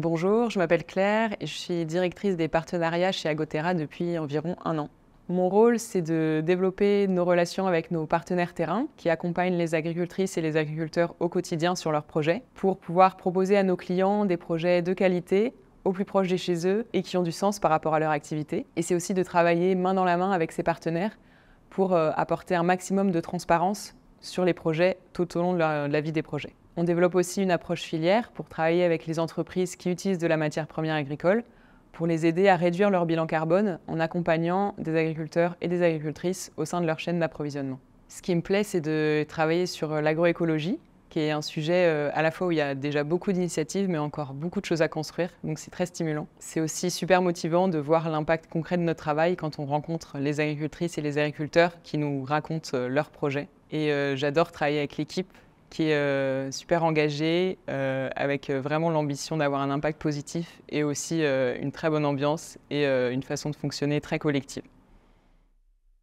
Bonjour, je m'appelle Claire et je suis directrice des partenariats chez Agotera depuis environ un an. Mon rôle, c'est de développer nos relations avec nos partenaires terrains qui accompagnent les agricultrices et les agriculteurs au quotidien sur leurs projets pour pouvoir proposer à nos clients des projets de qualité au plus proche des chez eux et qui ont du sens par rapport à leur activité. Et c'est aussi de travailler main dans la main avec ces partenaires pour euh, apporter un maximum de transparence sur les projets tout au long de la vie des projets. On développe aussi une approche filière pour travailler avec les entreprises qui utilisent de la matière première agricole pour les aider à réduire leur bilan carbone en accompagnant des agriculteurs et des agricultrices au sein de leur chaîne d'approvisionnement. Ce qui me plaît, c'est de travailler sur l'agroécologie, qui est un sujet euh, à la fois où il y a déjà beaucoup d'initiatives, mais encore beaucoup de choses à construire, donc c'est très stimulant. C'est aussi super motivant de voir l'impact concret de notre travail quand on rencontre les agricultrices et les agriculteurs qui nous racontent euh, leurs projets. Et euh, j'adore travailler avec l'équipe, qui est euh, super engagé, euh, avec euh, vraiment l'ambition d'avoir un impact positif et aussi une très bonne ambiance et une façon de fonctionner très collective.